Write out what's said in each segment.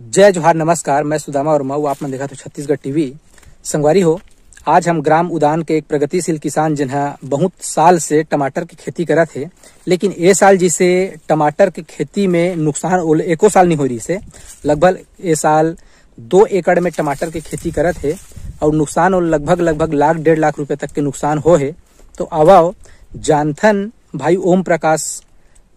जय जोहार नमस्कार मैं सुदामा और मऊ आपने देखा तो छत्तीसगढ़ टीवी संगवारी हो आज हम ग्राम उदान के एक प्रगतिशील किसान जिन्हें बहुत साल से टमाटर की खेती करा थे लेकिन ए साल जिसे टमाटर की खेती में नुकसान एको साल नहीं हो रही से लगभग ए साल दो एकड़ में टमाटर की खेती करा थे और नुकसान और लगभग लगभग लाख डेढ़ लाख रुपए तक के नुकसान हो है तो अवाओ जानथन भाई ओम प्रकाश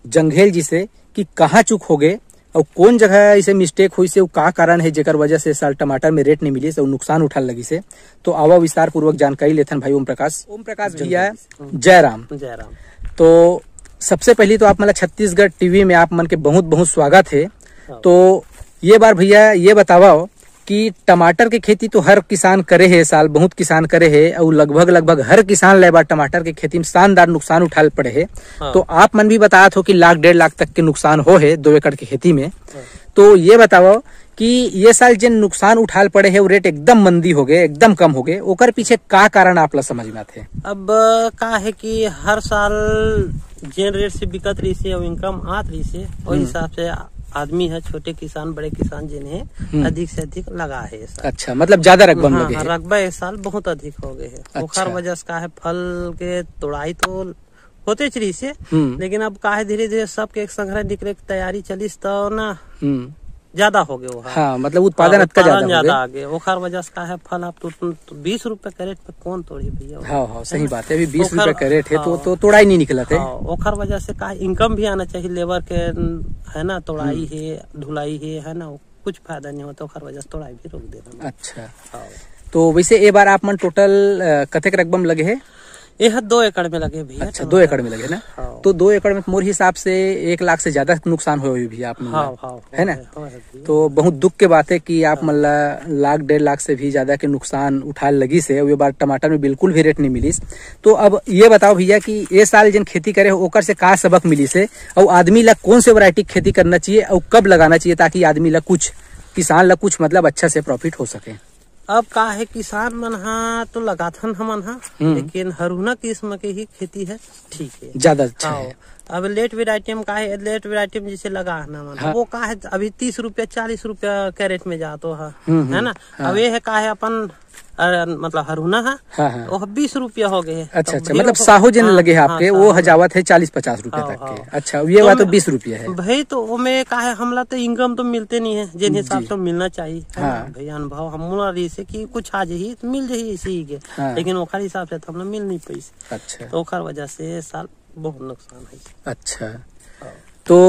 जंघेल जी से कि कहाँ चुक हो गए और कौन जगह इसे मिस्टेक हुई से का कारण है जेकर वजह से साल टमाटर में रेट नहीं मिली से नुकसान उठान लगी से तो आवा विस्तार पूर्वक जानकारी लेथन भाई ओम प्रकाश ओम प्रकाश भैया जयराम जयराम तो सबसे पहली तो आप मतलब छत्तीसगढ़ टीवी में आप मन के बहुत बहुत स्वागत है हाँ। तो ये बार भैया ये बतावाओ कि टमाटर के खेती तो हर किसान करे है साल बहुत किसान करे है और लगभग लगभग हर किसान लेबा टमाटर के खेती में शानदार नुकसान उठा पड़े है हाँ। तो आप मन भी बताया था कि लाख डेढ़ लाख तक के नुकसान हो है दो एकड़ के खेती में हाँ। तो ये बताओ कि ये साल जिन नुकसान उठाल पड़े है वो रेट एकदम मंदी हो गए एकदम कम हो गए ओकर पीछे का कारण आप लोग समझ में थे अब का है कि हर साल जेन रेट से बिकत रही से और इनकम आत रही से और हम्म। हिसाब से आदमी है छोटे किसान बड़े किसान जिन्हें हम्म। अधिक से अधिक लगा है अच्छा मतलब ज्यादा रकबा हाँ, हाँ, रकबा इस साल बहुत अधिक हो गए है अच्छा। वजह से का है फल के तोड़ाई तो होते चली से हम्म। लेकिन अब का है धीरे धीरे सबके एक संग्रह निकले की तैयारी चली तो ना हम्म। ज्यादा हो गए हाँ, मतलब उत्पादन ज्यादा आ गए वो वजह का है फल आप तो, तो बीस रूपए करेट पे कौन तोड़ी भैया हाँ, हाँ, सही बात है अभी बीस रूपए करेट है तो हाँ। तो तोड़ा ही नहीं निकला था हाँ, ओखर वजह से का इनकम भी आना चाहिए लेबर के है ना तोड़ाई हम्म। है धुलाई है है ना कुछ फायदा नहीं होता तो ओखर वजह से तोड़ाई भी रोक देना अच्छा हाँ। तो वैसे ए बार आप मन टोटल कथे रकबम लगे है यह दो एकड़ में लगे भैया अच्छा तो दो मतलब एकड़ में लगे ना तो दो एकड़ में मोर हिसाब से एक लाख से ज्यादा नुकसान हो भी आप हाँ, हाँ, हाँ, है ना तो बहुत दुख के बात है कि आप मतलब लाख डेढ़ लाख से भी ज्यादा के नुकसान उठा लगी से वे बार टमाटर में बिल्कुल भी रेट नहीं मिली तो अब ये बताओ भैया कि ये साल जिन खेती करे ओकर से का सबक मिली से और आदमी लग कौन से वरायटी खेती करना चाहिए और कब लगाना चाहिए ताकि आदमी लग कुछ किसान ला कुछ मतलब अच्छा से प्रॉफिट हो सके अब का है किसान मन हा तो लगाथन हमन हा हम्म। लेकिन हरुना किस्म के ही खेती है ठीक है ज्यादा अच्छा हाँ। है अब लेट वेराइटी में का है लेट वेराइटी में जैसे लगा है ना मतलब हाँ। वो का है अभी तीस रूपया चालीस रूपया कैरेट में जा तो है हम्म, हम्म। है ना हाँ। अब ये है का है अपन मतलब हरुना है हाँ हाँ। वो बीस रूपया हो गए अच्छा अच्छा मतलब साहू जिन हाँ, लगे है हाँ, आपके वो हजावत है चालीस पचास रूपया हाँ, तक के अच्छा ये बात तो, तो बीस रूपया है भाई तो वो में का है हमला तो इनकम तो मिलते नहीं है जिन हिसाब से तो मिलना चाहिए भाई अनुभव हम से की कुछ आ जाइए मिल जाइए इसी के लेकिन ओखर हिसाब से तो हमला मिल नहीं पैसे अच्छा तो वजह से साल बहुत नुकसान है अच्छा तो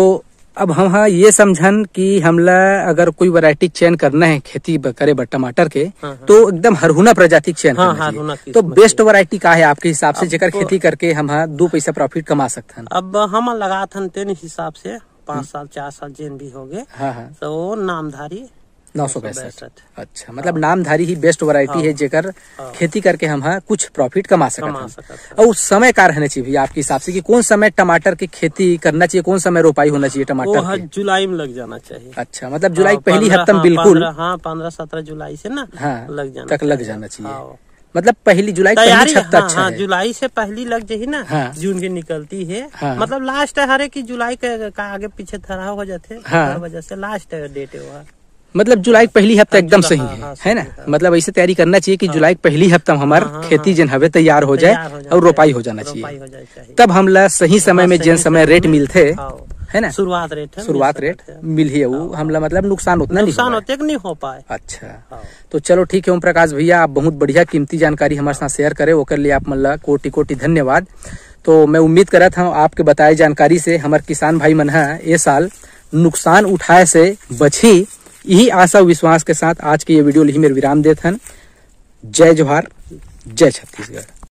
अब हम हाँ ये समझन कि हमला अगर कोई वैरायटी चयन करना है खेती करे बट टमाटर के हाँ, हाँ, तो एकदम हरहुना प्रजाति चयन हाँ, हाँ हाँ, तो बेस्ट वैरायटी का है आपके हिसाब से जेकर तो, खेती करके हम हाँ दो पैसा प्रॉफिट कमा सकते हैं अब हम लगा थे हिसाब से पाँच हम्म। साल चार साल जेन भी हो गए हाँ, हाँ, तो नामधारी नौ सौ पैंसठ अच्छा हाँ। मतलब नामधारी ही बेस्ट वैरायटी हाँ। है जेकर हाँ। खेती करके हम हाँ कुछ प्रॉफिट कमा सकते हैं और उस समय का रहना चाहिए आपके हिसाब से कि कौन समय टमाटर की खेती करना चाहिए कौन समय रोपाई होना चाहिए टमाटर जुलाई में लग जाना चाहिए अच्छा मतलब जुलाई पहली हफ्तम बिल्कुल हाँ पंद्रह सत्रह जुलाई से ना हाँ लग जाना तक लग जाना चाहिए मतलब पहली जुलाई तैयारी हाँ, अच्छा हाँ, जुलाई से पहली लग जाए ना हाँ, जून के निकलती है हाँ, मतलब लास्ट हरे की जुलाई का, का आगे पीछे थरा हो जाते हैं हाँ, वजह से लास्ट डेट है मतलब जुलाई पहली हफ्ता एकदम अच्छा, हाँ, हाँ, सही है है ना हाँ। मतलब ऐसे तैयारी करना चाहिए कि जुलाई पहली हफ्ता में खेती जन हवे तैयार हो जाए और रोपाई हो जाना चाहिए तब हमला सही समय में जिन समय रेट मिलते है ना शुरुआत रेट है शुरुआत रेट मिल ही वो हमला मतलब नुकसान उतना नुकसान होते नहीं हो पाए अच्छा तो चलो ठीक है ओम प्रकाश भैया आप बहुत बढ़िया कीमती जानकारी हमारे साथ शेयर करे कर लिए आप मतलब कोटि कोटि धन्यवाद तो मैं उम्मीद रहा था आपके बताए जानकारी से हमारे किसान भाई मन है ये साल नुकसान उठाए से बची यही आशा विश्वास के साथ आज के ये वीडियो लिखी मेरे विराम देते हैं जय जोहार जय छत्तीसगढ़